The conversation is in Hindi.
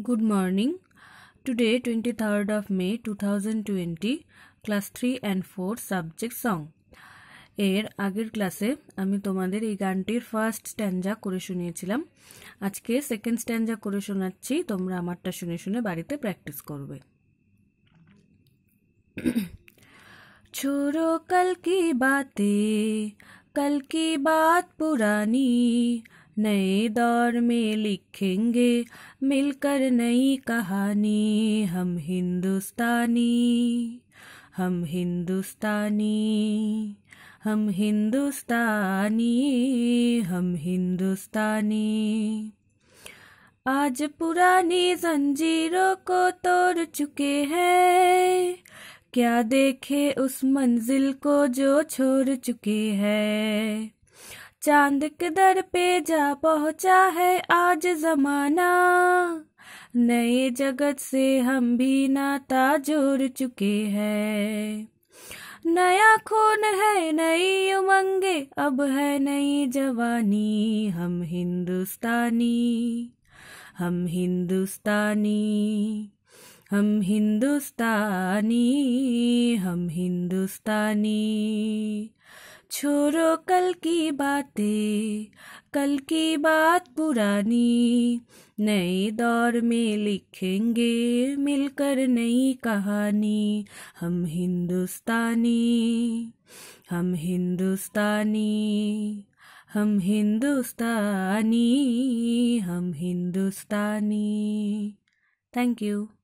Good morning. Today 23rd of May 2020 class three and four subject song এর আগের ক্লাসে আমি তোমাদের এই গানটির ফার্স্ট স্ট্যান্ডা করে শুনিয়েছিলাম আজকে সেকেন্ড স্ট্যান্ডা করে শোনাচ্ছি তোমরা আমারটা শুনে শুনে বাড়িতে প্র্যাকটিস করবে ছোড়ো कल की बातें कल की नए दौर में लिखेंगे मिलकर नई कहानी हम हिंदुस्तानी हम हिंदुस्तानी हम हिंदुस्तानी हम हिंदुस्तानी आज पुरानी जंजीरों को तोड़ चुके हैं क्या देखे उस मंजिल को जो छोड़ चुके हैं चांद के दर पे जा पहुंचा है आज जमाना नए जगत से हम भी नाता जोड़ चुके हैं नया खून है नई उमंगे अब है नई जवानी हम हिंदुस्तानी हम हिंदुस्तानी हम हिंदुस्तानी हम हिंदुस्तानी छोड़ो कल की बातें कल की बात पुरानी नए दौर में लिखेंगे मिलकर नई कहानी हम हिंदुस्तानी हम हिंदुस्तानी हम हिंदुस्तानी हम हिंदुस्तानी थैंक यू